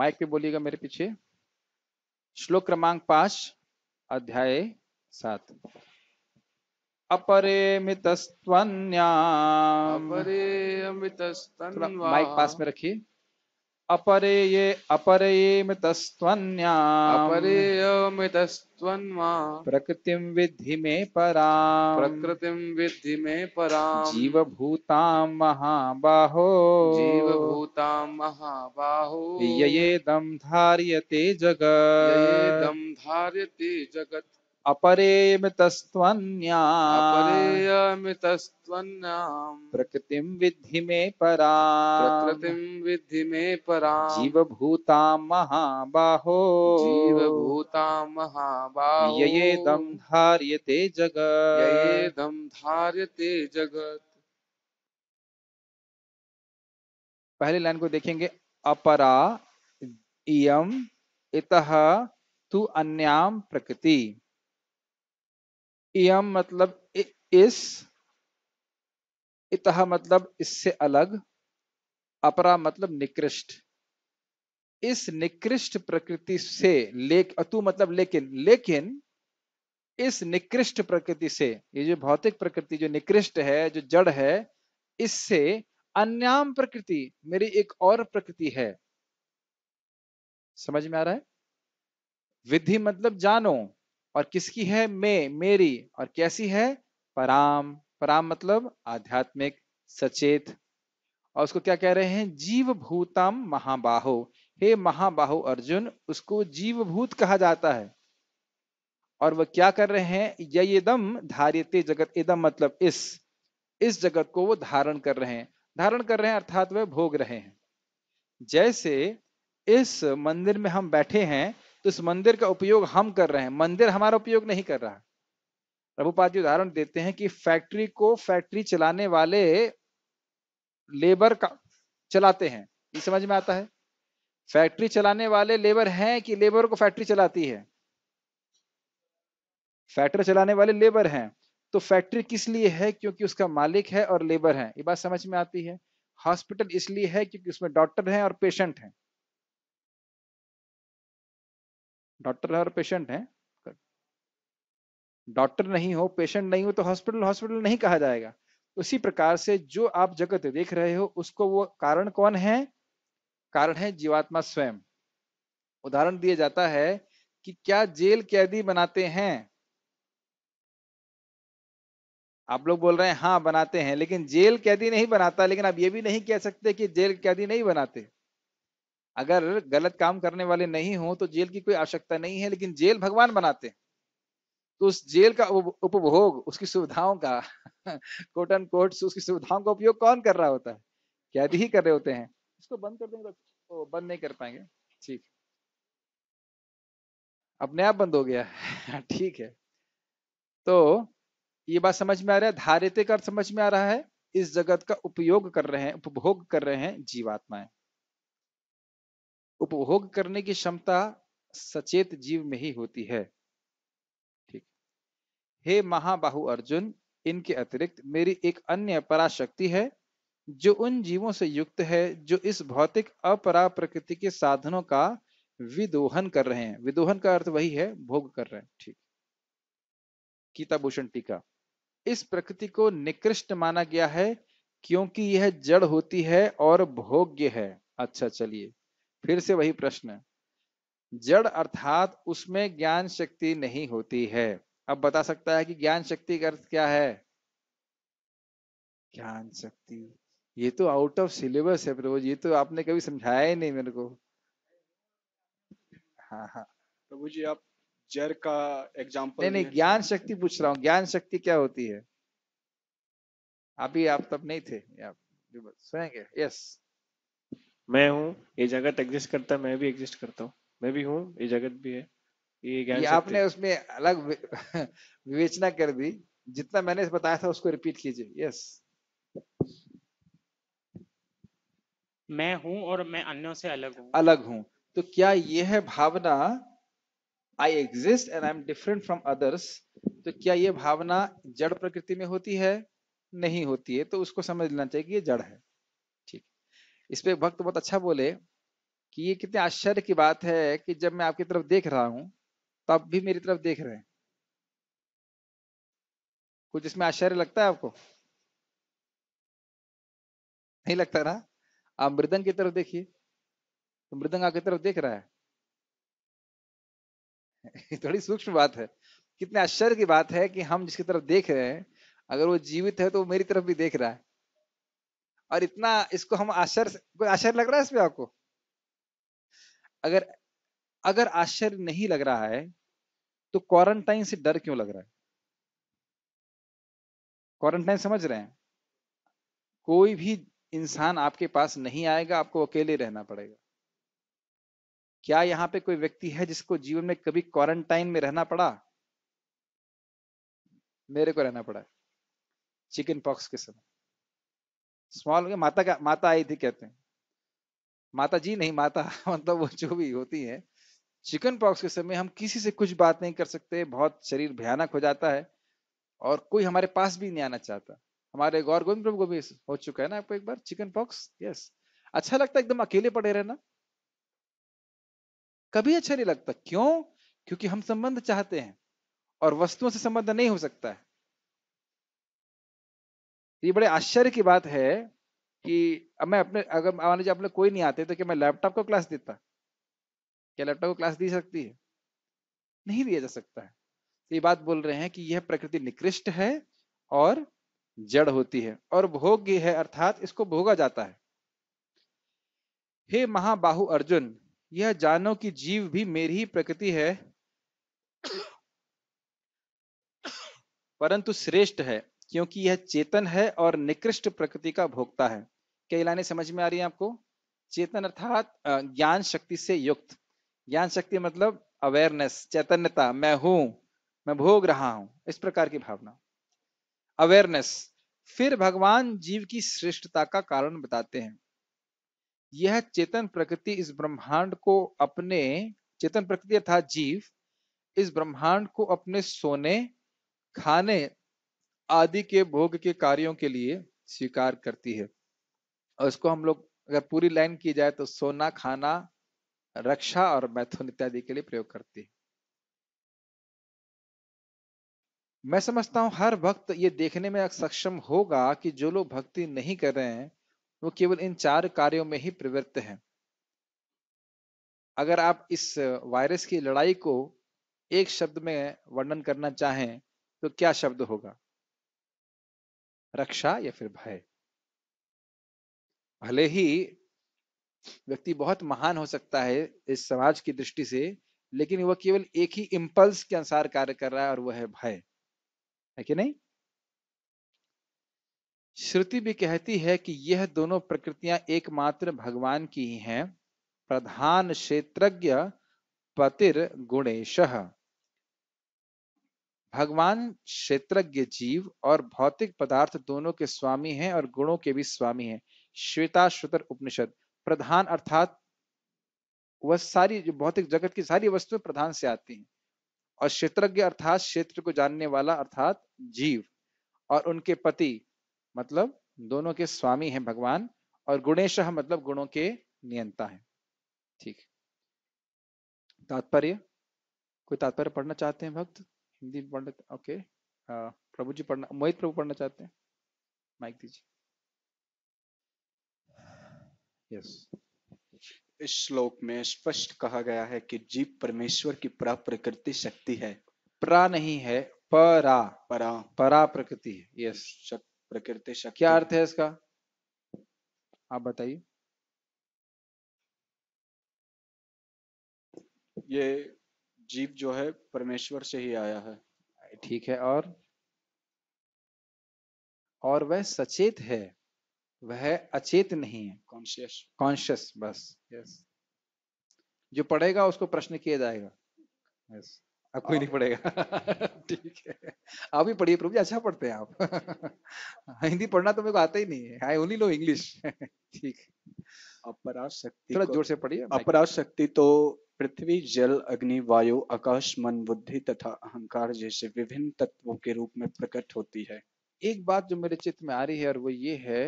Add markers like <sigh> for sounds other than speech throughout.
Mic पे बोलिएगा मेरे पीछे श्लोक क्रमांक पांच अध्याय सात अपरे अपरिमितस्तन्वा माइक पास में रखिए अपरेये अपरेयेमितस्त्वन्या अपरेयमितस्त्वन्मा प्रकृतिं विद्धि मे परा प्रकृतिं विद्धि मे परा जीवभूतां महाबाहो जीवभूतां महाबाहो ययेदं धार्यते जगत् ययेदं धार्यते जगत् अपरेमितस्त्वन्याम् प्रकृतिं मे परा मे परा महाबाहो जीवभूतां महाबाहो ययेदं धार्यते जगत् धार्यते जगत पहले लाइन को देखेंगे अपरा इत इतः तु अन्याम प्रकृति इम मतलब इस इतहा मतलब इससे अलग अपरा मतलब निकृष्ट इस निकृष्ट प्रकृति से ले अतु मतलब लेकिन लेकिन इस निकृष्ट प्रकृति से ये जो भौतिक प्रकृति जो निकृष्ट है जो जड़ है इससे अन्याम प्रकृति मेरी एक और प्रकृति है समझ में आ रहा है विधि मतलब जानो और किसकी है मैं मेरी और कैसी है पराम पराम मतलब आध्यात्मिक सचेत और उसको क्या कह रहे हैं जीव भूतम महाबाहो हे महाबाहो अर्जुन उसको जीवभूत कहा जाता है और वह क्या कर रहे हैं यदम धार्यते जगत इदम मतलब इस इस जगत को वो धारण कर रहे हैं धारण कर रहे हैं अर्थात वह भोग रहे हैं जैसे इस मंदिर में हम बैठे हैं तो इस मंदिर का उपयोग हम कर रहे हैं मंदिर हमारा उपयोग नहीं कर रहा प्रभुपाद जी उदाहरण देते हैं कि फैक्ट्री को फैक्ट्री चलाने वाले लेबर का चलाते हैं ये समझ में आता है फैक्ट्री चलाने वाले लेबर हैं कि लेबर को फैक्ट्री चलाती है फैक्ट्री चलाने वाले लेबर हैं तो फैक्ट्री किस लिए है क्योंकि उसका मालिक है और लेबर है ये बात समझ में आती है हॉस्पिटल इसलिए है क्योंकि उसमें डॉक्टर हैं और पेशेंट हैं डॉक्टर और पेशेंट है डॉक्टर नहीं हो पेशेंट नहीं हो तो हॉस्पिटल हॉस्पिटल नहीं कहा जाएगा उसी प्रकार से जो आप जगत देख रहे हो उसको वो कारण कौन है कारण है जीवात्मा स्वयं उदाहरण दिया जाता है कि क्या जेल कैदी बनाते हैं आप लोग बोल रहे हैं हाँ बनाते हैं लेकिन जेल कैदी नहीं बनाता लेकिन आप ये भी नहीं कह सकते कि जेल कैदी नहीं बनाते अगर गलत काम करने वाले नहीं हो तो जेल की कोई आवश्यकता नहीं है लेकिन जेल भगवान बनाते तो उस जेल का उपभोग उसकी सुविधाओं का कोट एंड कोट उसकी सुविधाओं का उपयोग कौन कर रहा होता है कैद ही कर रहे होते हैं इसको बंद कर देंगे तो बंद नहीं कर पाएंगे ठीक अपने आप बंद हो गया <laughs> ठीक है तो ये बात समझ में आ रहा है धारित कर समझ में आ रहा है इस जगत का उपयोग कर रहे हैं उपभोग कर रहे हैं जीवात्माएं उपभोग करने की क्षमता सचेत जीव में ही होती है ठीक हे महाबाहु अर्जुन इनके अतिरिक्त मेरी एक अन्य पराशक्ति है जो उन जीवों से युक्त है जो इस भौतिक अपरा प्रकृति के साधनों का विदोहन कर रहे हैं विदोहन का अर्थ वही है भोग कर रहे हैं ठीक गीता भूषण टीका इस प्रकृति को निकृष्ट माना गया है क्योंकि यह जड़ होती है और भोग्य है अच्छा चलिए फिर से वही प्रश्न जड़ अर्थात उसमें ज्ञान शक्ति नहीं होती है अब बता सकता है कि ज्ञान शक्ति का अर्थ क्या है ज्ञान शक्ति ये तो आउट ऑफ सिलेबस है प्रभु ये तो आपने कभी समझाया ही नहीं मेरे को हाँ हाँ प्रभु जी आप जर का एग्जाम्पल नहीं नहीं ज्ञान शक्ति पूछ रहा हूँ ज्ञान शक्ति क्या होती है अभी आप तब नहीं थे आप सुनेंगे यस मैं हूँ ये जगत एग्जिस्ट करता है मैं भी एग्जिस्ट करता हूँ मैं भी हूँ ये जगत भी है ये ज्ञान आपने उसमें अलग <laughs> विवेचना कर दी जितना मैंने बताया था उसको रिपीट कीजिए यस मैं हूं और मैं अन्यों से अलग हूं अलग हूं तो क्या यह है भावना I exist and I am different from others तो क्या यह भावना जड़ प्रकृति में होती है नहीं होती है तो उसको समझ लेना चाहिए कि ये जड़ है इस पे भक्त बहुत अच्छा बोले कि ये कितने आश्चर्य की बात है कि जब मैं आपकी तरफ देख रहा हूं तब तो भी मेरी तरफ देख रहे हैं कुछ इसमें आश्चर्य लगता है आपको नहीं लगता ना आप मृदंग की तरफ देखिए तो मृदंग आपकी तरफ देख रहा है <laughs> थोड़ी सूक्ष्म बात है कितने आश्चर्य की बात है कि हम जिसकी तरफ देख रहे हैं अगर वो जीवित है तो वो मेरी तरफ भी देख रहा है और इतना इसको हम आश्चर्य कोई आश्चर्य लग रहा है इसमें आपको अगर अगर आश्चर्य नहीं लग रहा है तो क्वारंटाइन से डर क्यों लग रहा है क्वारंटाइन समझ रहे हैं कोई भी इंसान आपके पास नहीं आएगा आपको अकेले रहना पड़ेगा क्या यहाँ पे कोई व्यक्ति है जिसको जीवन में कभी क्वारंटाइन में रहना पड़ा मेरे को रहना पड़ा चिकन पॉक्स के समय स्मॉल माता का माता आई थी कहते हैं माता जी नहीं माता <laughs> मतलब वो जो भी होती है चिकन पॉक्स के समय हम किसी से कुछ बात नहीं कर सकते बहुत शरीर भयानक हो जाता है और कोई हमारे पास भी नहीं आना चाहता हमारे गौर गोविंद प्रभु को भी हो चुका है ना आपको एक बार चिकन पॉक्स यस अच्छा लगता है एकदम अकेले पड़े रहना कभी अच्छा नहीं लगता क्यों क्योंकि हम संबंध चाहते हैं और वस्तुओं से संबंध नहीं हो सकता है तो ये बड़े आश्चर्य की बात है कि अब मैं अपने अगर मान लीजिए अपने कोई नहीं आते तो क्या मैं लैपटॉप को क्लास देता क्या लैपटॉप को क्लास दी सकती है नहीं दिया जा सकता है तो ये बात बोल रहे हैं कि यह प्रकृति निकृष्ट है और जड़ होती है और भोग्य है अर्थात इसको भोगा जाता है हे महाबाहु अर्जुन यह जानो कि जीव भी मेरी ही प्रकृति है परंतु श्रेष्ठ है क्योंकि यह चेतन है और निकृष्ट प्रकृति का भोगता है क्या लाइने समझ में आ रही है आपको चेतन अर्थात ज्ञान शक्ति से युक्त ज्ञान शक्ति मतलब अवेयरनेस चैतन्यता मैं हूं मैं भोग रहा हूं इस प्रकार की भावना अवेयरनेस फिर भगवान जीव की श्रेष्ठता का कारण बताते हैं यह चेतन प्रकृति इस ब्रह्मांड को अपने चेतन प्रकृति अर्थात जीव इस ब्रह्मांड को अपने सोने खाने आदि के भोग के कार्यों के लिए स्वीकार करती है और इसको हम लोग अगर पूरी लाइन की जाए तो सोना खाना रक्षा और मैथुन इत्यादि के लिए प्रयोग करती है मैं समझता हूं हर भक्त ये देखने में सक्षम होगा कि जो लोग भक्ति नहीं कर रहे हैं वो केवल इन चार कार्यों में ही प्रवृत्त हैं अगर आप इस वायरस की लड़ाई को एक शब्द में वर्णन करना चाहें तो क्या शब्द होगा रक्षा या फिर भय भले ही व्यक्ति बहुत महान हो सकता है इस समाज की दृष्टि से लेकिन वह केवल एक ही इम्पल्स के अनुसार कार्य कर रहा है और वह है भय है कि नहीं श्रुति भी कहती है कि यह दोनों प्रकृतियां एकमात्र भगवान की ही हैं प्रधान क्षेत्रज्ञ पतिर गुणेश भगवान क्षेत्रज्ञ जीव और भौतिक पदार्थ दोनों के स्वामी हैं और गुणों के भी स्वामी हैं श्वेता श्रुतर उपनिषद प्रधान अर्थात वह सारी जो भौतिक जगत की सारी वस्तुएं प्रधान से आती हैं और क्षेत्रज्ञ अर्थात क्षेत्र को जानने वाला अर्थात जीव और उनके पति मतलब दोनों के स्वामी हैं भगवान और गुणेश मतलब गुणों के नियंता हैं ठीक तात्पर्य कोई तात्पर्य पढ़ना चाहते हैं भक्त हिंदी पढ़ना ओके प्रभु जी पढ़ना मोहित प्रभु पढ़ना चाहते हैं माइक दीजिए यस इस श्लोक में स्पष्ट कहा गया है कि जीव परमेश्वर की परा प्रकृति शक्ति है परा नहीं है परा परा परा प्रकृति है यस शक, प्रकृति शक्ति क्या अर्थ है इसका आप बताइए ये जीव जो है परमेश्वर से ही आया है ठीक है और और वह सचेत है वह अचेत नहीं है कॉन्शियस कॉन्शियस बस यस जो पढ़ेगा उसको प्रश्न किया जाएगा यस अब कोई नहीं हाँ। पढ़ेगा <laughs> ठीक है आप भी पढ़िए प्रभु जी अच्छा पढ़ते हैं आप <laughs> हिंदी पढ़ना तो मेरे को आता ही नहीं है आई ओनली नो इंग्लिश ठीक अपराध शक्ति थोड़ा जोर से पढ़िए अपराध शक्ति तो पृथ्वी जल अग्नि वायु आकाश मन बुद्धि तथा अहंकार जैसे विभिन्न तत्वों के रूप में प्रकट होती है एक बात जो मेरे चित्त में आ रही है और वो ये है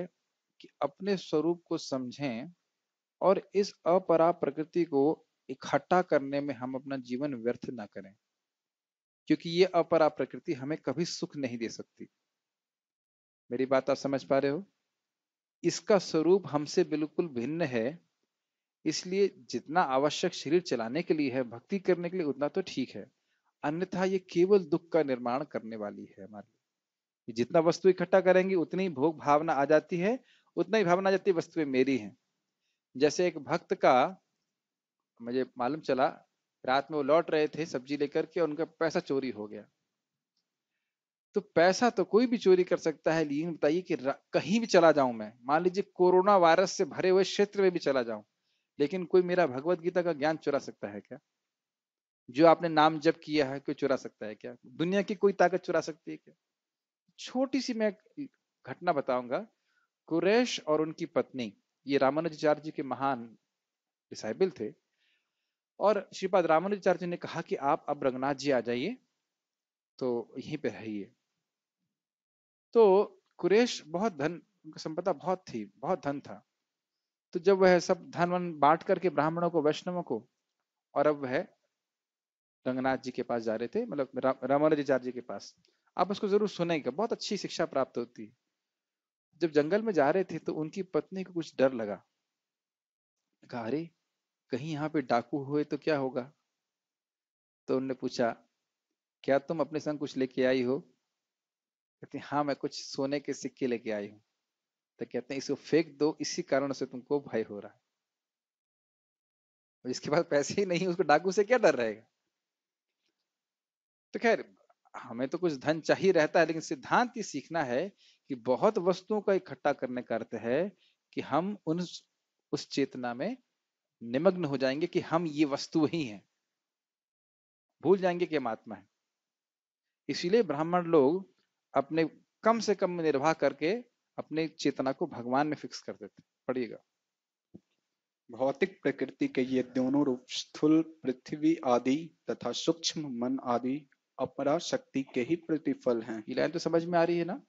कि अपने स्वरूप को समझें और इस अपरा प्रकृति को इकट्ठा करने में हम अपना जीवन व्यर्थ ना करें क्योंकि ये अपरा प्रकृति हमें कभी सुख नहीं दे सकती मेरी बात आप समझ पा रहे हो इसका स्वरूप हमसे बिल्कुल भिन्न है इसलिए जितना आवश्यक शरीर चलाने के लिए है भक्ति करने के लिए उतना तो ठीक है अन्यथा ये केवल दुख का निर्माण करने वाली है हमारी जितना वस्तु इकट्ठा करेंगे उतनी भोग भावना आ जाती है उतना ही भावना आ जाती है वस्तुएं मेरी हैं जैसे एक भक्त का मुझे मालूम चला रात में वो लौट रहे थे सब्जी लेकर के उनका पैसा चोरी हो गया तो पैसा तो कोई भी चोरी कर सकता है लेकिन बताइए कि कहीं भी चला जाऊं मैं मान लीजिए कोरोना वायरस से भरे हुए क्षेत्र में भी चला जाऊं लेकिन कोई मेरा भगवत गीता का ज्ञान चुरा सकता है क्या जो आपने नाम जप किया है कोई चुरा सकता है क्या दुनिया की कोई ताकत चुरा सकती है क्या छोटी सी मैं घटना बताऊंगा कुरेश और उनकी पत्नी ये रामानुजाचार्य जी के महान डिसाइबल थे और श्रीपाद रामानुजाचार्य जी ने कहा कि आप अब रंगनाथ जी आ जाइए तो यहीं पे रहिए तो कुरेश बहुत धन उनका संपदा बहुत थी बहुत धन था तो जब वह सब धन वन बांट करके ब्राह्मणों को वैष्णवों को और अब वह रंगनाथ जी के पास जा रहे थे मतलब रामानुजाचार्य जी के पास आप उसको जरूर सुनेंगे बहुत अच्छी शिक्षा प्राप्त होती है जब जंगल में जा रहे थे तो उनकी पत्नी को कुछ डर लगा कहा अरे कहीं यहाँ पे डाकू हुए तो क्या होगा तो उनने पूछा क्या तुम अपने संग कुछ लेके आई हो कहती हाँ मैं कुछ सोने के सिक्के लेके आई हूँ तो कहते हैं इसको फेंक दो इसी कारण से तुमको भय हो रहा है इसके पास पैसे ही नहीं उसको डाकू से क्या डर रहेगा तो खैर हमें तो कुछ धन चाहिए रहता है लेकिन सिद्धांत ये सीखना है कि बहुत वस्तुओं का इकट्ठा करने का अर्थ है कि हम उन उस चेतना में निमग्न हो जाएंगे कि हम ये वस्तु ही हैं भूल जाएंगे कि हम आत्मा है इसीलिए ब्राह्मण लोग अपने कम से कम निर्वाह करके अपने चेतना को भगवान में फिक्स कर देते पढ़िएगा भौतिक प्रकृति के ये दोनों रूप स्थूल पृथ्वी आदि तथा सूक्ष्म मन आदि अपरा शक्ति के ही प्रतिफल हैं ये लाइन तो समझ में आ रही है ना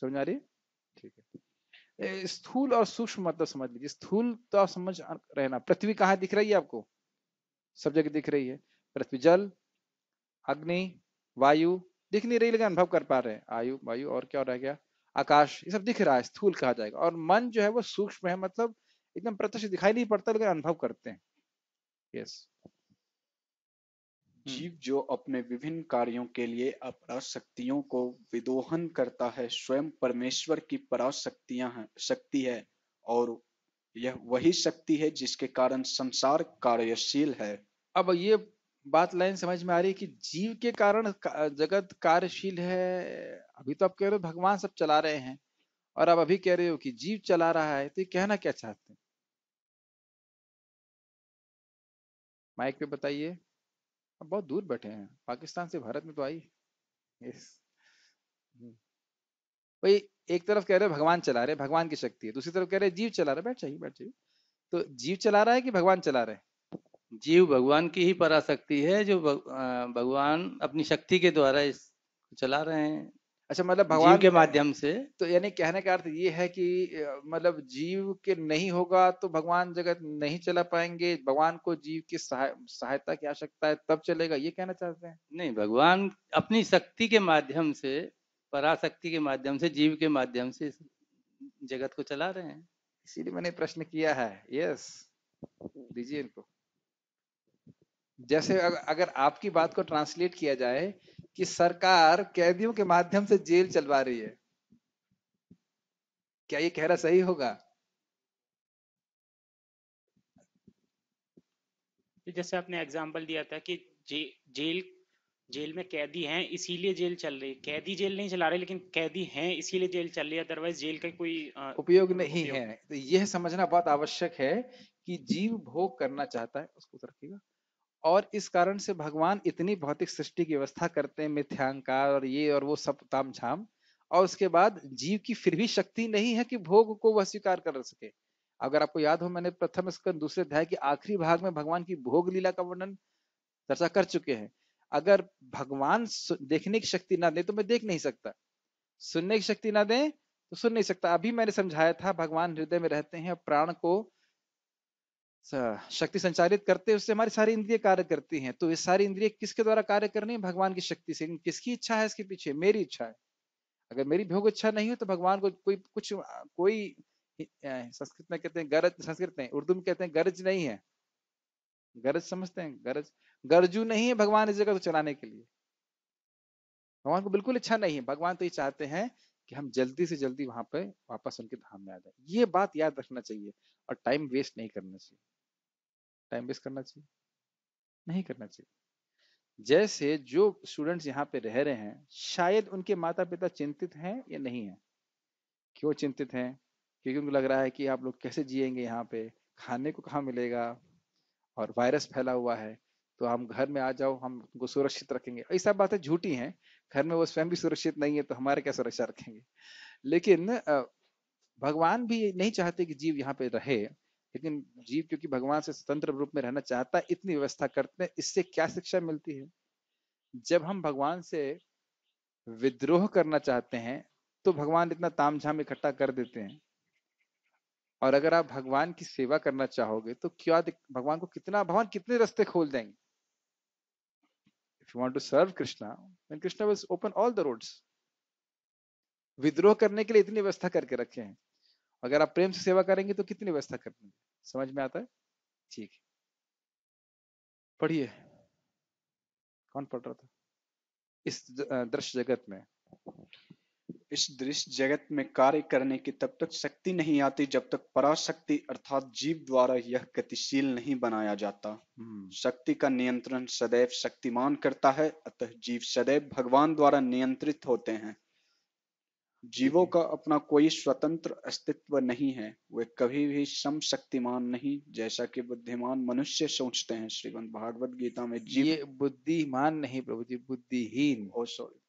समझ आ रही है ठीक है स्थूल और सूक्ष्म मतलब समझ लीजिए स्थूल तो आप समझ रहना पृथ्वी कहाँ दिख रही है आपको सब जगह दिख रही है पृथ्वी जल अग्नि वायु दिख नहीं रही लेकिन अनुभव कर पा रहे हैं आयु वायु और क्या रह गया आकाश ये सब दिख रहा है स्थूल कहा जाएगा और मन जो है वो सूक्ष्म है मतलब एकदम प्रत्यक्ष दिखाई नहीं पड़ता लेकिन अनुभव करते हैं यस हम्म। जीव जो अपने विभिन्न कार्यों के लिए अपराशक्तियों को विदोहन करता है स्वयं परमेश्वर की पराशक्तियां हैं शक्ति है और यह वही शक्ति है जिसके कारण संसार कार्यशील है अब ये बात लाइन समझ में आ रही है कि जीव के कारण जगत कार्यशील है अभी तो आप कह रहे हो भगवान सब चला रहे हैं और आप अभी कह रहे हो कि जीव चला रहा है तो ये कहना क्या चाहते हैं माइक पे बताइए आप बहुत दूर बैठे हैं पाकिस्तान से भारत में तो आई यस भाई हम्म। एक तरफ कह रहे हो भगवान चला रहे भगवान की शक्ति है दूसरी तरफ कह रहे जीव चला रहे बैठ जाइए बैठ जाइए तो जीव चला रहा है कि भगवान चला रहे हैं जीव भगवान की ही पराशक्ति है जो भगवान अपनी शक्ति के द्वारा इस चला रहे हैं अच्छा मतलब भगवान के माध्यम से तो यानी कहने का अर्थ ये है कि मतलब जीव के नहीं होगा तो भगवान जगत नहीं चला पाएंगे भगवान को जीव की सहायता की आवश्यकता है तब चलेगा ये कहना चाहते हैं नहीं भगवान अपनी शक्ति के माध्यम से पराशक्ति के माध्यम से जीव के माध्यम से इस जगत को चला रहे हैं इसीलिए मैंने प्रश्न किया है यस दीजिए इनको जैसे अगर आपकी बात को ट्रांसलेट किया जाए कि सरकार कैदियों के माध्यम से जेल चलवा रही है क्या ये कहना सही होगा जैसे आपने एग्जाम्पल दिया था कि जे, जेल जेल में कैदी हैं इसीलिए जेल चल रही है कैदी जेल नहीं चला रहे लेकिन कैदी हैं इसीलिए जेल चल रही है अदरवाइज जेल का कोई आ, उपयोग नहीं उपयोग। है तो यह समझना बहुत आवश्यक है कि जीव भोग करना चाहता है उसको रखिएगा और इस कारण से भगवान इतनी भौतिक सृष्टि की व्यवस्था करते हैं मिथ्यांकार और ये और वो सब ताम झाम और उसके बाद जीव की फिर भी शक्ति नहीं है कि भोग को वह स्वीकार कर सके अगर आपको याद हो मैंने प्रथम स्कंद दूसरे अध्याय के आखिरी भाग में भगवान की भोग लीला का वर्णन चर्चा कर चुके हैं अगर भगवान देखने की शक्ति ना दे तो मैं देख नहीं सकता सुनने की शक्ति ना दे तो सुन नहीं सकता अभी मैंने समझाया था भगवान हृदय में रहते हैं प्राण को शक्ति संचालित करते उससे हमारी सारी इंद्रिय कार्य करती हैं तो ये सारी इंद्रिय किसके द्वारा कार्य करनी है भगवान की शक्ति से किसकी इच्छा है इसके पीछे मेरी इच्छा है अगर मेरी भोग इच्छा नहीं हो तो भगवान को कोई कुछ कोई संस्कृत में कहते हैं गरज संस्कृत में उर्दू में कहते हैं गरज नहीं है गरज समझते हैं गरज गरजू नहीं है भगवान इस जगह को चलाने के लिए भगवान को बिल्कुल इच्छा नहीं है भगवान तो ये चाहते हैं कि हम जल्दी से जल्दी वहां पे वापस उनके धाम में आ जाए ये बात याद रखना चाहिए और टाइम वेस्ट नहीं करना चाहिए टाइम वेस्ट करना चाहिए नहीं करना चाहिए जैसे जो स्टूडेंट्स यहाँ पे रह रहे हैं शायद उनके माता पिता चिंतित हैं या नहीं है क्यों चिंतित हैं क्योंकि उनको लग रहा है कि आप लोग कैसे जिएंगे यहाँ पे खाने को कहाँ मिलेगा और वायरस फैला हुआ है तो हम घर में आ जाओ हम उनको सुरक्षित रखेंगे ऐसा बातें झूठी हैं घर में वो स्वयं भी सुरक्षित नहीं है तो हमारे क्या सुरक्षा रखेंगे लेकिन भगवान भी नहीं चाहते कि जीव यहाँ पे रहे लेकिन जीव क्योंकि भगवान से स्वतंत्र रूप में रहना चाहता है इतनी व्यवस्था करते हैं इससे क्या शिक्षा मिलती है जब हम भगवान से विद्रोह करना चाहते हैं तो भगवान इतना तामझाम इकट्ठा कर देते हैं और अगर आप भगवान की सेवा करना चाहोगे तो क्या भगवान को कितना भगवान कितने रास्ते खोल देंगे you want to serve krishna then krishna was open all the roads विद्रोह करने के लिए इतनी व्यवस्था करके रखे हैं अगर आप प्रेम से सेवा करेंगे तो कितनी व्यवस्था करेंगे समझ में आता है ठीक है पढ़िए कौन पढ़ रहा था इस दृश्य जगत में इस दृश्य जगत में कार्य करने की तब तक शक्ति नहीं आती जब तक पराशक्ति अर्थात जीव द्वारा यह गतिशील नहीं बनाया जाता हम्म। शक्ति का नियंत्रण सदैव शक्तिमान करता है अतः जीव सदैव भगवान द्वारा नियंत्रित होते हैं जीवों का अपना कोई स्वतंत्र अस्तित्व नहीं है वे कभी भी सम शक्तिमान नहीं जैसा कि बुद्धिमान मनुष्य सोचते हैं श्रीमद भागवत गीता में जीव बुद्धिमान नहीं प्रभु जी बुद्धिहीन ओ oh, सॉरी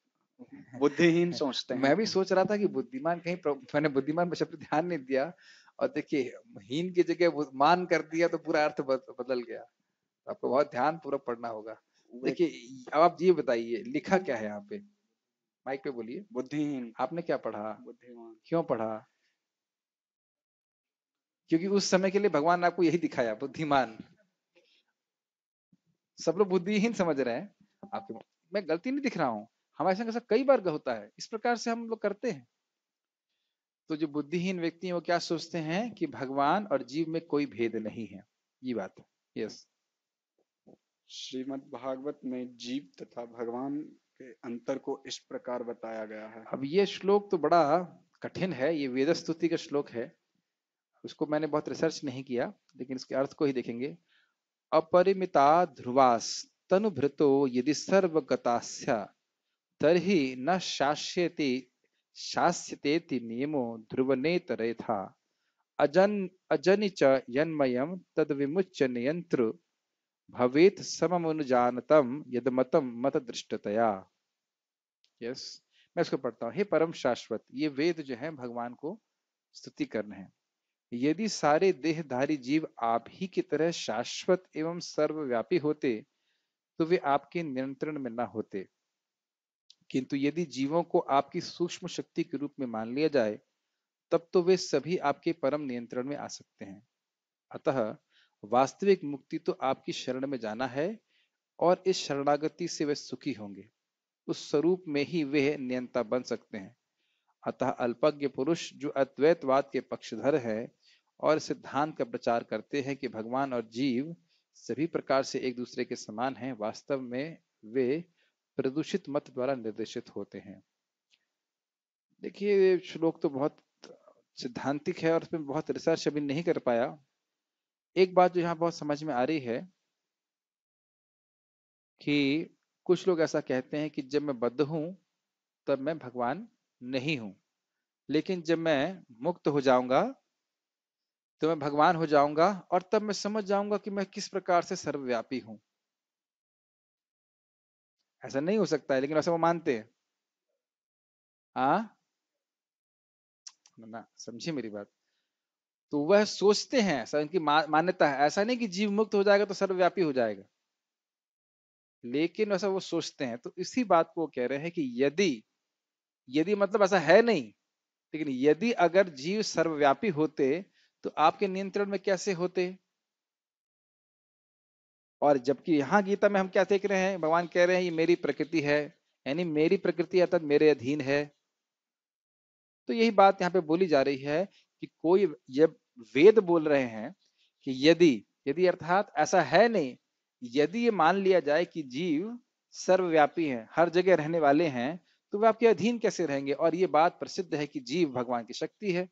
बुद्धिहीन <laughs> सोचते हैं मैं भी सोच रहा था कि बुद्धिमान कहीं मैंने बुद्धिमान पर शब्द ध्यान नहीं दिया और देखिए हीन की जगह मान कर दिया तो पूरा अर्थ बदल गया तो आपको बहुत ध्यान पूरा पढ़ना होगा देखिए अब आप ये बताइए लिखा क्या है यहाँ पे माइक पे बोलिए बुद्धिहीन आपने क्या पढ़ा बुद्धिमान क्यों पढ़ा क्योंकि उस समय के लिए भगवान ने आपको यही दिखाया बुद्धिमान सब लोग बुद्धिहीन समझ रहे हैं आपके मैं गलती नहीं दिख रहा हूँ हमारे संग ऐसा कई बार होता है इस प्रकार से हम लोग करते हैं तो जो बुद्धिहीन व्यक्ति है वो क्या सोचते हैं कि भगवान और जीव में कोई भेद नहीं है ये बात है यस श्रीमद भागवत में जीव तथा भगवान के अंतर को इस प्रकार बताया गया है अब ये श्लोक तो बड़ा कठिन है ये वेद स्तुति का श्लोक है उसको मैंने बहुत रिसर्च नहीं किया लेकिन इसके अर्थ को ही देखेंगे अपरिमिता ध्रुवास तनुभृतो यदि सर्वगता तरी न शास्यति शास्यतेति नियमो था अजन अजनि च तद तद्विमुच्य नियंत्र भवेत सममनुजानतम यदमतम मत दृष्टतया यस मैं इसको पढ़ता हूँ हे परम शाश्वत ये वेद जो है भगवान को स्तुति करने हैं यदि सारे देहधारी जीव आप ही की तरह शाश्वत एवं सर्वव्यापी होते तो वे आपके नियंत्रण में न होते किंतु यदि जीवों को आपकी सूक्ष्म शक्ति के रूप में मान लिया जाए तब तो वे सभी आपके परम नियंत्रण में आ सकते हैं अतः वास्तविक मुक्ति तो आपकी शरण में जाना है और इस शरणागति से वे सुखी होंगे उस स्वरूप में ही वे नियंता बन सकते हैं अतः अल्पज्ञ पुरुष जो अद्वैतवाद के पक्षधर है और सिद्धांत का प्रचार करते हैं कि भगवान और जीव सभी प्रकार से एक दूसरे के समान हैं वास्तव में वे प्रदूषित मत द्वारा निर्देशित होते हैं देखिए ये श्लोक तो बहुत सिद्धांतिक है और उसमें बहुत रिसर्च अभी नहीं कर पाया एक बात जो यहाँ बहुत समझ में आ रही है कि कुछ लोग ऐसा कहते हैं कि जब मैं बद्ध हूं तब मैं भगवान नहीं हूं लेकिन जब मैं मुक्त हो जाऊंगा तो मैं भगवान हो जाऊंगा और तब मैं समझ जाऊंगा कि मैं किस प्रकार से सर्वव्यापी हूं ऐसा नहीं हो सकता है लेकिन वैसे वो मानते हैं हाँ? ना समझिए मेरी बात तो वह सोचते हैं ऐसा इनकी मान्यता है ऐसा नहीं कि जीव मुक्त हो जाएगा तो सर्वव्यापी हो जाएगा लेकिन ऐसा वो सोचते हैं तो इसी बात को कह रहे हैं कि यदि यदि मतलब ऐसा है नहीं लेकिन यदि अगर जीव सर्वव्यापी होते तो आपके नियंत्रण में कैसे होते और जबकि यहाँ गीता में हम क्या देख रहे हैं भगवान कह रहे हैं ये मेरी प्रकृति है यानी मेरी प्रकृति अर्थात मेरे अधीन है तो यही बात यहाँ पे बोली जा रही है कि कोई जब वेद बोल रहे हैं कि यदि यदि अर्थात ऐसा है नहीं यदि ये मान लिया जाए कि जीव सर्वव्यापी है हर जगह रहने वाले हैं तो वे आपके अधीन कैसे रहेंगे और ये बात प्रसिद्ध है कि जीव भगवान की शक्ति है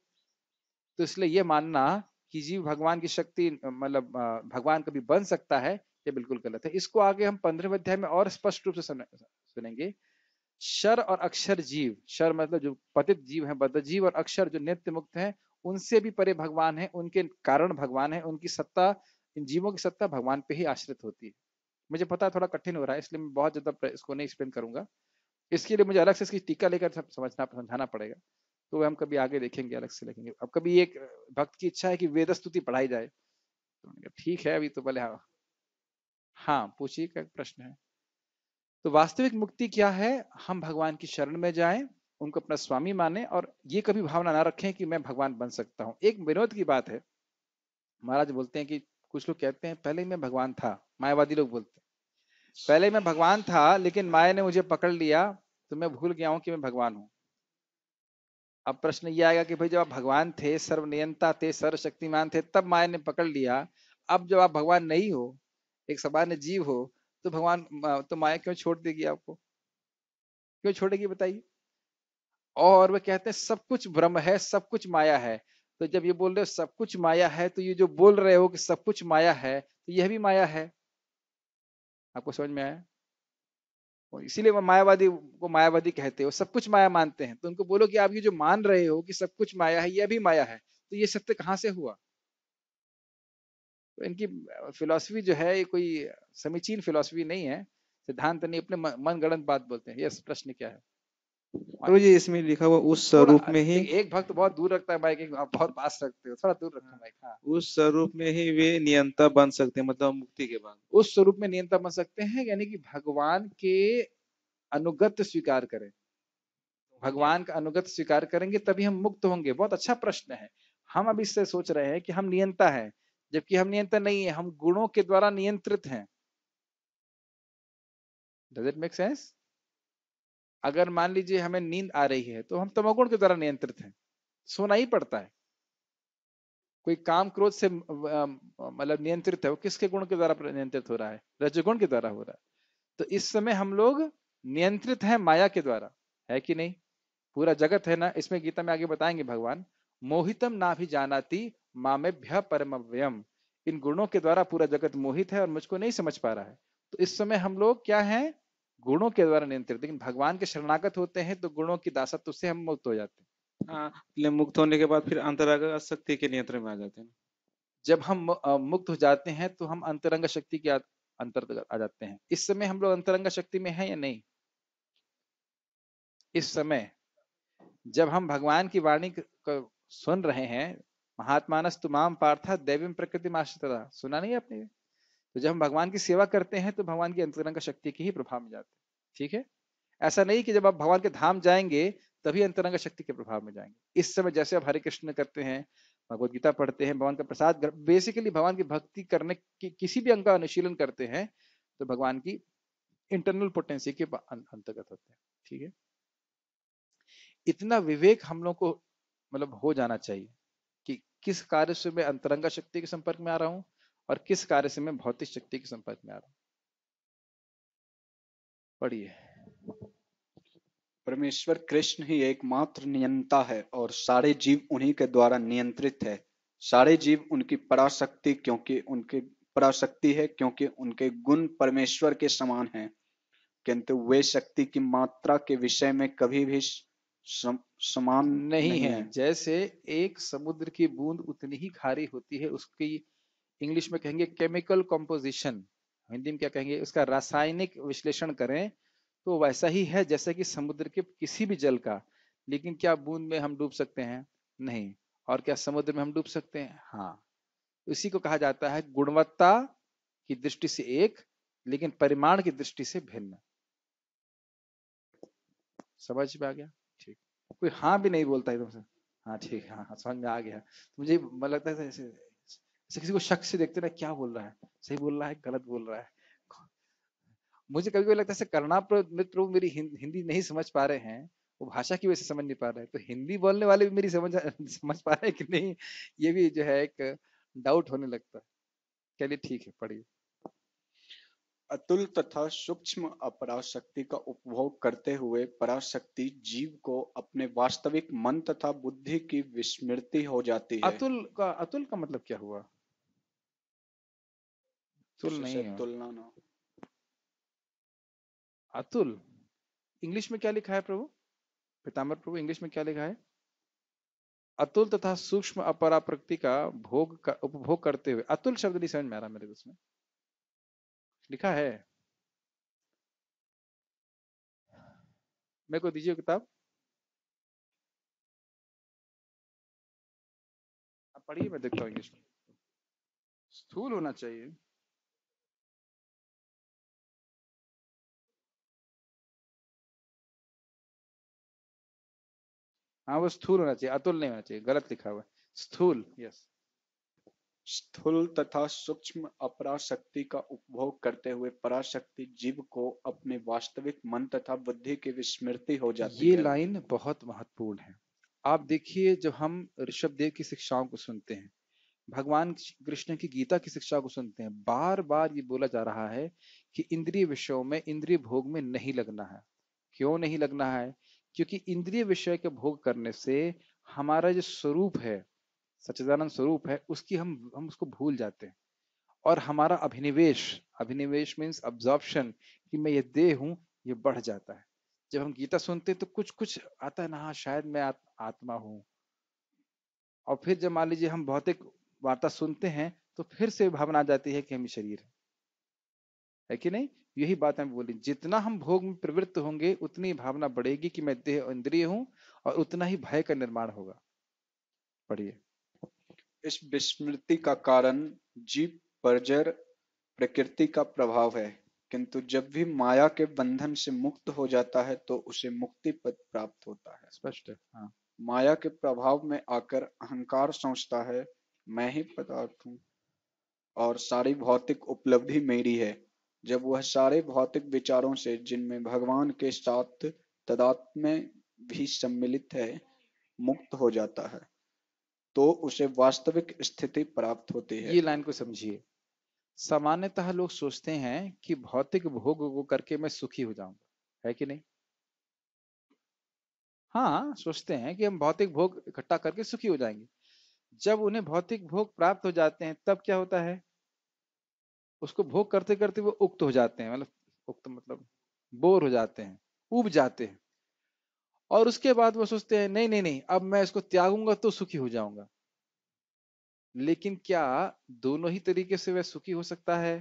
तो इसलिए यह मानना कि जीव भगवान की शक्ति मतलब भगवान कभी बन सकता है ये बिल्कुल गलत है इसको आगे हम पंद्रह अध्याय में और स्पष्ट रूप से सुनेंगे शर और अक्षर जीव शर मतलब जो पतित जीव है बद्ध जीव और अक्षर जो नित्य मुक्त है उनसे भी परे भगवान है उनके कारण भगवान है उनकी सत्ता इन जीवों की सत्ता भगवान पे ही आश्रित होती है मुझे पता है थोड़ा कठिन हो रहा है इसलिए मैं बहुत ज्यादा इसको नहीं एक्सप्लेन करूंगा इसके लिए मुझे अलग से इसकी टीका लेकर समझना समझाना पड़ेगा तो हम कभी आगे देखेंगे अलग से लिखेंगे अब कभी एक भक्त की इच्छा है कि वेद स्तुति पढ़ाई जाए तो ठीक है अभी तो पहले हाँ हाँ पूछिए क्या प्रश्न है तो वास्तविक मुक्ति क्या है हम भगवान की शरण में जाएं उनको अपना स्वामी माने और ये कभी भावना ना रखें कि मैं भगवान बन सकता हूँ एक विनोद की बात है महाराज बोलते हैं कि कुछ लोग कहते हैं पहले मैं भगवान था मायावादी लोग बोलते हैं पहले मैं भगवान था लेकिन माया ने मुझे पकड़ लिया तो मैं भूल गया हूं कि मैं भगवान हूँ अब प्रश्न ये आएगा कि भाई जब आप भगवान थे सर्वनियंता थे सर्वशक्तिमान थे तब माया ने पकड़ लिया अब जब आप भगवान नहीं हो एक सामान्य जीव हो तो भगवान तो माया क्यों छोड़ देगी आपको क्यों छोड़ेगी बताइए और वे कहते हैं सब कुछ ब्रह्म है सब कुछ माया है तो जब ये बोल रहे हो सब कुछ माया है तो ये जो बोल रहे हो कि सब कुछ माया है तो यह भी माया है आपको समझ में आया इसीलिए वो मायावादी को मायावादी कहते हो सब कुछ माया मानते हैं तो उनको बोलो कि आप ये जो मान रहे हो कि सब कुछ माया है यह भी माया है तो ये सत्य कहाँ से हुआ इनकी फिलॉसफी जो है ये कोई समीचीन फिलॉसफी नहीं है सिद्धांत नहीं अपने मनगणन बात बोलते हैं यस प्रश्न क्या है तो जी इसमें लिखा हुआ उस स्वरूप में ही एक भक्त बहुत दूर रखता है माइक आप बहुत पास रखते हो थोड़ा दूर रखना माइक हाँ। उस स्वरूप में ही वे नियंता बन सकते हैं मतलब मुक्ति के बाद उस स्वरूप में नियंता बन सकते हैं यानी कि भगवान के अनुगत स्वीकार करें भगवान का अनुगत स्वीकार करेंगे तभी हम मुक्त होंगे बहुत अच्छा प्रश्न है हम अब इससे सोच रहे हैं कि हम नियंता है जबकि हम नियंत्रण नहीं है हम गुणों के द्वारा नियंत्रित हैं डज इट मेक सेंस अगर मान लीजिए हमें नींद आ रही है तो हम तमोगुण के द्वारा नियंत्रित हैं सोना ही पड़ता है कोई काम क्रोध से मतलब नियंत्रित है वो किसके गुण के द्वारा नियंत्रित हो रहा है रजगुण के द्वारा हो रहा है तो इस समय हम लोग नियंत्रित हैं माया के द्वारा है कि नहीं पूरा जगत है ना इसमें गीता में आगे बताएंगे भगवान मोहितम ना भी जानाती मामेभ्य व्यम इन गुणों के द्वारा पूरा जगत मोहित है और मुझको नहीं समझ पा रहा है तो इस समय हम लोग क्या है गुणों के द्वारा नियंत्रित लेकिन भगवान के शरणागत होते हैं तो गुणों की दासत से हम मुक्त हो जाते हैं हाँ मुक्त होने के बाद फिर अंतरंग शक्ति के नियंत्रण में आ जाते हैं जब हम मुक्त हो जाते हैं तो हम अंतरंग शक्ति के अंतर्गत आ जाते हैं इस समय हम लोग अंतरंग शक्ति में हैं या नहीं इस समय जब हम भगवान की वाणी सुन रहे हैं महात्मानस तुमाम पार्था दैवीम प्रकृति माश्रितता सुना नहीं आपने तो जब हम भगवान की सेवा करते हैं तो भगवान की अंतरंग शक्ति के ही प्रभाव में जाते हैं ठीक है ऐसा नहीं कि जब आप भगवान के धाम जाएंगे तभी अंतरंग शक्ति के प्रभाव में जाएंगे इस समय जैसे आप हरे कृष्ण करते हैं भगवत गीता पढ़ते हैं भगवान का प्रसाद बेसिकली भगवान की भक्ति करने की किसी भी अंग का अनुशीलन करते हैं तो भगवान की इंटरनल पोटेंसी के अं-, अंतर्गत होते हैं ठीक है इतना विवेक हम लोग को मतलब हो जाना चाहिए किस कार्य से मैं अंतरंगा शक्ति के संपर्क में आ रहा हूं और किस कार्य से मैं भौतिक शक्ति के संपर्क में आ रहा हूं पढ़िए परमेश्वर कृष्ण ही एकमात्र नियंता है और सारे जीव उन्हीं के द्वारा नियंत्रित है सारे जीव उनकी पराशक्ति क्योंकि उनके पराशक्ति है क्योंकि उनके गुण परमेश्वर के समान हैं किंतु वे शक्ति की मात्रा के विषय में कभी भी सम, समान नहीं, नहीं है।, है जैसे एक समुद्र की बूंद उतनी ही खारी होती है उसकी इंग्लिश में कहेंगे केमिकल कॉम्पोजिशन हिंदी में क्या कहेंगे उसका रासायनिक विश्लेषण करें तो वैसा ही है जैसे कि समुद्र के किसी भी जल का लेकिन क्या बूंद में हम डूब सकते हैं नहीं और क्या समुद्र में हम डूब सकते हैं हाँ इसी को कहा जाता है गुणवत्ता की दृष्टि से एक लेकिन परिमाण की दृष्टि से भिन्न समझ में आ गया ठीक कोई हाँ भी नहीं बोलता एकदम से हाँ ठीक है हाँ, हाँ समझ में आ गया तो मुझे लगता है ऐसे किसी को शक से देखते ना क्या बोल रहा है सही बोल रहा है गलत बोल रहा है मुझे कभी कभी लगता है करना मित्र मेरी हिंदी नहीं समझ पा रहे हैं वो भाषा की वजह से समझ नहीं पा रहे तो हिंदी बोलने वाले भी मेरी समझ समझ पा रहे हैं कि नहीं ये भी जो है एक डाउट होने लगता है चलिए ठीक है पढ़िए अतुल तथा सूक्ष्म अपराशक्ति का उपभोग करते हुए पराशक्ति जीव को अपने वास्तविक मन तथा बुद्धि की विस्मृति हो जाती है अतुल का अतुल का मतलब क्या हुआ अतुल नहीं तुलना ना अतुल इंग्लिश में क्या लिखा है प्रभु पितामर प्रभु इंग्लिश में क्या लिखा है अतुल तथा सूक्ष्म अपरा का भोग का उपभोग करते हुए अतुल शब्द नहीं समझ में आ रहा मेरे उसमें लिखा है मेरे को दीजिए किताब आप पढ़िए मैं देखता हूँ इंग्लिश स्थूल होना चाहिए हाँ वो स्थूल होना चाहिए अतुल नहीं होना चाहिए गलत लिखा हुआ स्थूल यस yes. स्थूल तथा सूक्ष्म अपराशक्ति का उपभोग करते हुए पराशक्ति जीव को अपने वास्तविक मन तथा बुद्धि की विस्मृति हो जाती ये है ये लाइन बहुत महत्वपूर्ण है आप देखिए जब हम ऋषभ देव की शिक्षाओं को सुनते हैं भगवान कृष्ण की गीता की शिक्षा को सुनते हैं बार बार ये बोला जा रहा है कि इंद्रिय विषयों में इंद्रिय भोग में नहीं लगना है क्यों नहीं लगना है क्योंकि इंद्रिय विषय के भोग करने से हमारा जो स्वरूप है सच्चिदानंद स्वरूप है उसकी हम हम उसको भूल जाते हैं और हमारा अभिनिवेश अभिनिवेश मीन्स ऑब्जॉर्प्शन कि मैं ये देह हूँ ये बढ़ जाता है जब हम गीता सुनते हैं तो कुछ कुछ आता है ना हाँ शायद मैं आत, आत्मा हूँ और फिर जब मान लीजिए हम भौतिक वार्ता सुनते हैं तो फिर से भावना आ जाती है कि हम शरीर है है कि नहीं यही बात हम बोली जितना हम भोग में प्रवृत्त होंगे उतनी भावना बढ़ेगी कि मैं देह इंद्रिय हूं और उतना ही भय का निर्माण होगा पढ़िए इस विस्मृति का कारण जीव परजर प्रकृति का प्रभाव है किंतु जब भी माया के बंधन से मुक्त हो जाता है तो उसे मुक्ति पद प्राप्त होता है स्पष्ट है हाँ। माया के प्रभाव में आकर अहंकार सोचता है मैं ही पदार्थ हूँ और सारी भौतिक उपलब्धि मेरी है जब वह सारे भौतिक विचारों से जिनमें भगवान के साथ तदात्म्य भी सम्मिलित है मुक्त हो जाता है तो उसे वास्तविक स्थिति प्राप्त होती है ये लाइन को समझिए सामान्यतः लोग सोचते हैं कि भौतिक भोग को करके मैं सुखी हो जाऊंगा है कि नहीं हाँ सोचते हैं कि हम भौतिक भोग इकट्ठा करके सुखी हो जाएंगे जब उन्हें भौतिक भोग प्राप्त हो जाते हैं तब क्या होता है उसको भोग करते करते वो उक्त हो जाते हैं मतलब उक्त मतलब बोर हो जाते हैं उब जाते हैं और उसके बाद वो सोचते हैं नहीं नहीं नहीं अब मैं इसको त्यागूंगा तो सुखी हो जाऊंगा लेकिन क्या दोनों ही तरीके से वह सुखी हो सकता है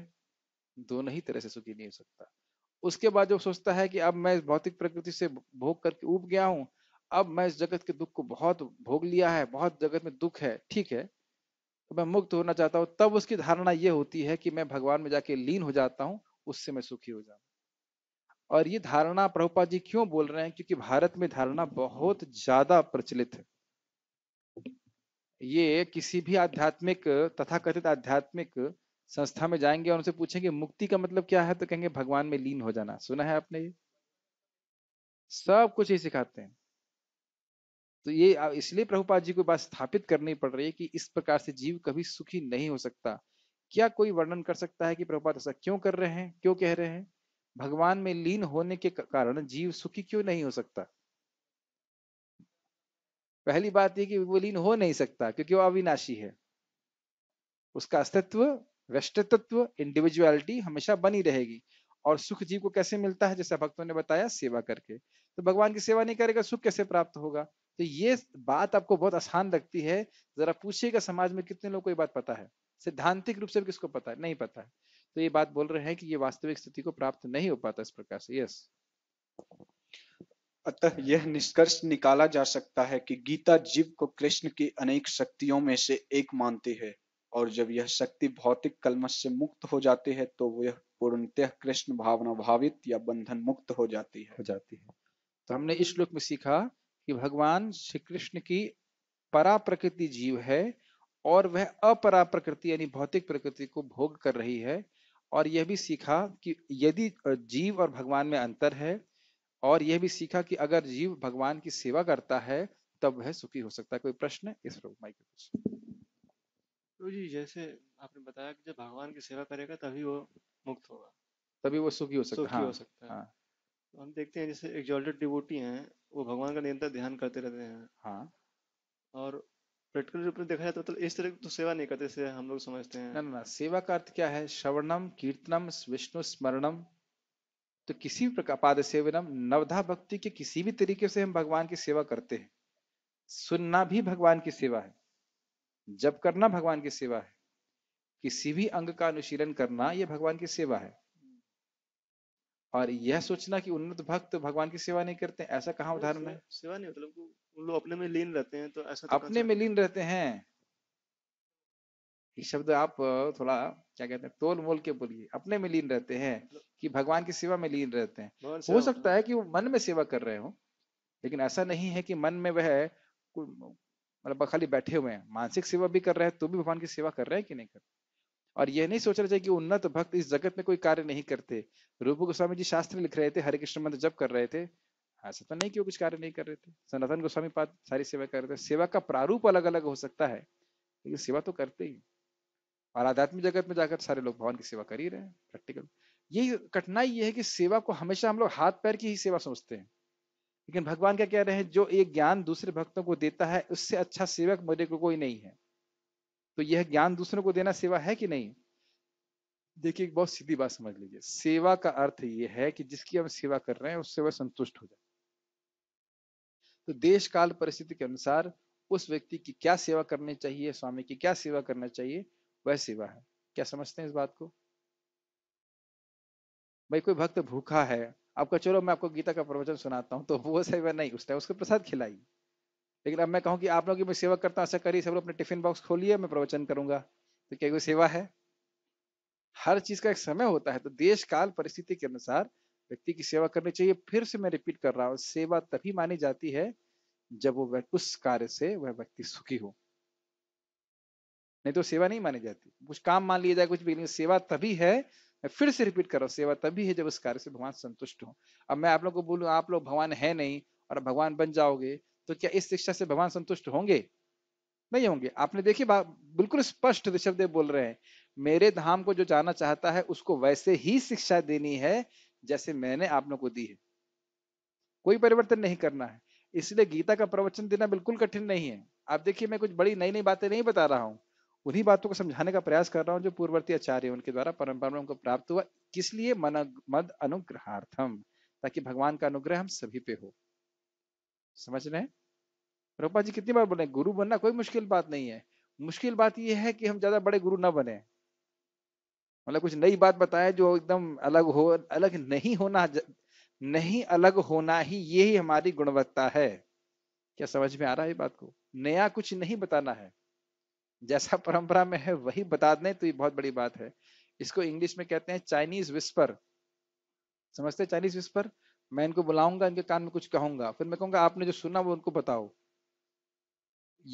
दोनों ही तरह से सुखी नहीं हो सकता उसके बाद जो सोचता है कि अब मैं इस भौतिक प्रकृति से भोग करके उब गया हूं अब मैं इस जगत के दुख को बहुत भोग लिया है बहुत जगत में दुख है ठीक है तो मैं मुक्त होना चाहता हूँ तब उसकी धारणा यह होती है कि मैं भगवान में जाके लीन हो जाता हूँ उससे मैं सुखी हो जाऊँ और ये धारणा प्रभुपा जी क्यों बोल रहे हैं क्योंकि भारत में धारणा बहुत ज्यादा प्रचलित है ये किसी भी आध्यात्मिक तथा कथित आध्यात्मिक संस्था में जाएंगे और उनसे पूछेंगे मुक्ति का मतलब क्या है तो कहेंगे भगवान में लीन हो जाना सुना है आपने ये सब कुछ ही सिखाते हैं तो ये इसलिए प्रभुपाद जी को बात स्थापित करनी पड़ रही है कि इस प्रकार से जीव कभी सुखी नहीं हो सकता क्या कोई वर्णन कर सकता है कि प्रभुपाद ऐसा क्यों कर रहे हैं क्यों कह रहे हैं भगवान में लीन होने के कारण जीव सुखी क्यों नहीं हो सकता पहली बात यह कि वो लीन हो नहीं सकता क्योंकि वो अविनाशी है उसका अस्तित्व व्यष्टत्व इंडिविजुअलिटी हमेशा बनी रहेगी और सुख जीव को कैसे मिलता है जैसा भक्तों ने बताया सेवा करके तो भगवान की सेवा नहीं करेगा सुख कैसे प्राप्त होगा तो ये बात आपको बहुत आसान लगती है जरा पूछिएगा समाज में कितने लोग को ये बात पता है सिद्धांतिक रूप से किसको पता है नहीं पता है तो ये बात बोल रहे हैं कि ये वास्तविक स्थिति को प्राप्त नहीं हो पाता इस प्रकार से यस अतः यह निष्कर्ष निकाला जा सकता है कि गीता जीव को कृष्ण की अनेक शक्तियों में से एक मानती है और जब यह शक्ति भौतिक कलमश से मुक्त हो जाती है तो वह पूर्णतः कृष्ण भावना भावित या बंधन मुक्त हो जाती है हो जाती है तो हमने इस श्लोक में सीखा कि भगवान श्री कृष्ण की परा प्रकृति जीव है और वह अपरा प्रकृति यानी भौतिक प्रकृति को भोग कर रही है और यह भी सीखा कि यदि जीव और भगवान में अंतर है और यह भी सीखा कि अगर जीव भगवान की सेवा करता है तब वह सुखी हो सकता है कोई प्रश्न इस रूप माइक तो जी जैसे आपने बताया कि जब भगवान की सेवा करेगा तभी वो मुक्त होगा तभी वो सुखी हो सकता, सुखी हाँ, हो सकता है हाँ। तो हम देखते हैं जैसे एग्जॉल्टेड डिवोटी हैं वो भगवान का निरंतर ध्यान करते रहते हैं हाँ और प्रैक्टिकल रूप में देखा जाता है तो मतलब इस तरह तो सेवा नहीं करते से हम लोग समझते हैं ना ना सेवा का अर्थ क्या है श्रवणम कीर्तनम विष्णु स्मरणम तो किसी भी प्रकार पाद सेवनम नवधा भक्ति के किसी भी तरीके से हम भगवान की सेवा करते हैं सुनना भी भगवान की सेवा है जब करना भगवान की सेवा है किसी भी अंग का अनुशीलन करना यह भगवान की सेवा है और यह सोचना कि उन्नत भक्त भगवान की सेवा नहीं करते ऐसा कहा उदाहरण है सेवा नहीं मतलब लोग अपने में लीन रहते हैं तो ऐसा तो अपने में लीन रहते हैं ये शब्द आप थोड़ा क्या कहते हैं तोल मोल के बोलिए अपने में लीन रहते हैं कि भगवान की सेवा में लीन रहते हैं हो सकता है कि वो मन में सेवा कर रहे हो लेकिन ऐसा नहीं है कि मन में वह मतलब खाली बैठे हुए हैं मानसिक सेवा भी कर रहे हैं तो भी भगवान की सेवा कर रहे हैं कि नहीं कर और यह नहीं सोच रहे थे कि उन्नत भक्त इस जगत में कोई कार्य नहीं करते रूप गोस्वामी जी शास्त्र लिख रहे थे हरे कृष्ण मंत्र जब कर रहे थे ऐसा हाँ, नहीं कि वो कुछ कार्य नहीं कर रहे थे सनातन गोस्वामी पाद सारी सेवा कर रहे थे सेवा का प्रारूप अलग अलग हो सकता है लेकिन सेवा तो करते ही और आध्यात्मिक जगत में जाकर सारे लोग भगवान की सेवा कर ही रहे हैं प्रैक्टिकल यही कठिनाई ये है कि सेवा को हमेशा हम लोग हाथ पैर की ही सेवा समझते हैं लेकिन भगवान क्या कह रहे हैं जो एक ज्ञान दूसरे भक्तों को देता है उससे अच्छा सेवक मेरे को कोई नहीं है तो यह ज्ञान दूसरों को देना सेवा है कि नहीं देखिए एक बहुत सीधी बात समझ लीजिए सेवा का अर्थ ये है कि जिसकी हम सेवा कर रहे हैं उससे वह संतुष्ट हो जाए तो देश काल परिस्थिति के अनुसार उस व्यक्ति की क्या सेवा करनी चाहिए स्वामी की क्या सेवा करना चाहिए वह सेवा है क्या समझते हैं इस बात को भाई कोई भक्त भूखा है आपका चलो मैं आपको गीता का प्रवचन सुनाता हूँ तो वो सेवा नहीं उस टाइम उसको प्रसाद खिलाई लेकिन अब मैं कहूँ कि आप लोग की मैं सेवा करता हूँ ऐसा करिए सब लोग अपने टिफिन बॉक्स खोलिए मैं प्रवचन करूंगा तो क्या कोई सेवा है हर चीज का एक समय होता है तो देश काल परिस्थिति के अनुसार व्यक्ति की सेवा करनी चाहिए फिर से मैं रिपीट कर रहा हूँ सेवा तभी मानी जाती है जब वो उस कार्य से वह व्यक्ति सुखी हो नहीं तो सेवा नहीं मानी जाती कुछ काम मान लिया जाए कुछ भी नहीं सेवा तभी है मैं फिर से रिपीट कर रहा हूँ सेवा तभी है जब उस कार्य से भगवान संतुष्ट हो अब मैं आप लोग को बोलूँ आप लोग भगवान है नहीं और भगवान बन जाओगे तो क्या इस शिक्षा से भगवान संतुष्ट होंगे नहीं होंगे आपने देखिए बिल्कुल स्पष्ट ऋषभदेव बोल रहे हैं मेरे धाम को जो जाना चाहता है उसको वैसे ही शिक्षा देनी है जैसे मैंने आप लोग को दी है कोई परिवर्तन नहीं करना है इसलिए गीता का प्रवचन देना बिल्कुल कठिन नहीं है आप देखिए मैं कुछ बड़ी नई नई बातें नहीं बता रहा हूँ उन्हीं बातों को समझाने का प्रयास कर रहा हूँ जो पूर्ववर्ती आचार्य उनके द्वारा परंपरा को प्राप्त हुआ किस लिए मन मद अनुग्रहार्थम ताकि भगवान का अनुग्रह हम सभी पे हो समझ रहे हैं रूपा जी कितनी बार बोले गुरु बनना कोई मुश्किल बात नहीं है मुश्किल बात यह है कि हम ज्यादा बड़े गुरु ना बने मतलब कुछ नई बात बताएं जो एकदम अलग हो अलग नहीं होना नहीं अलग होना ही यही हमारी गुणवत्ता है क्या समझ में आ रहा है बात को नया कुछ नहीं बताना है जैसा <laughs> परंपरा में है वही बता दें तो ये बहुत बड़ी बात है इसको इंग्लिश में कहते हैं चाइनीज विस्पर समझते चाइनीज विस्पर मैं इनको बुलाऊंगा इनके कान में कुछ कहूंगा फिर मैं कहूंगा आपने जो सुना वो उनको बताओ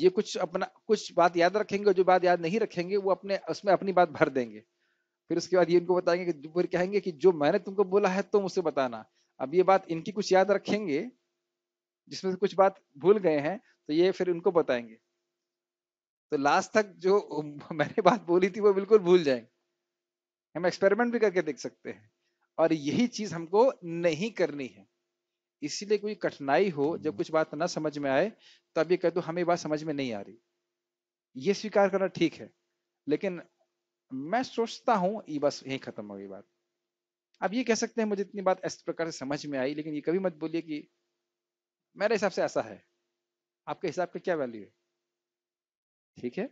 ये कुछ अपना कुछ बात याद रखेंगे जो बात याद नहीं रखेंगे वो अपने उसमें अपनी बात भर देंगे फिर उसके बाद ये इनको बताएंगे कि फिर कहेंगे कि जो मैंने तुमको बोला है तुम उसे बताना अब ये बात इनकी कुछ याद रखेंगे जिसमें से कुछ बात भूल गए हैं तो ये फिर उनको बताएंगे तो लास्ट तक जो <laughs> मैंने बात बोली थी वो बिल्कुल भूल जाएंगे हम एक्सपेरिमेंट भी करके देख सकते हैं और यही चीज हमको नहीं करनी है इसीलिए कोई कठिनाई हो जब कुछ बात ना समझ में आए तब ये कह दो हमें बात समझ में नहीं आ रही ये स्वीकार करना ठीक है लेकिन मैं सोचता हूं ये बस यही खत्म हो गई बात अब ये कह सकते हैं मुझे इतनी बात इस प्रकार से समझ में आई लेकिन ये कभी मत बोलिए कि मेरे हिसाब से ऐसा है आपके हिसाब का क्या वैल्यू है ठीक है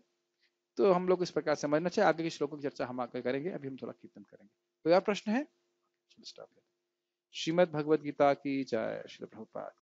तो हम लोग इस प्रकार समझना चाहिए आगे के श्लोकों की चर्चा हम आगे करेंगे अभी हम थोड़ा कीर्तन करेंगे कोई और प्रश्न है श्रीमद भगवद गीता की जय श्री प्रभुपाद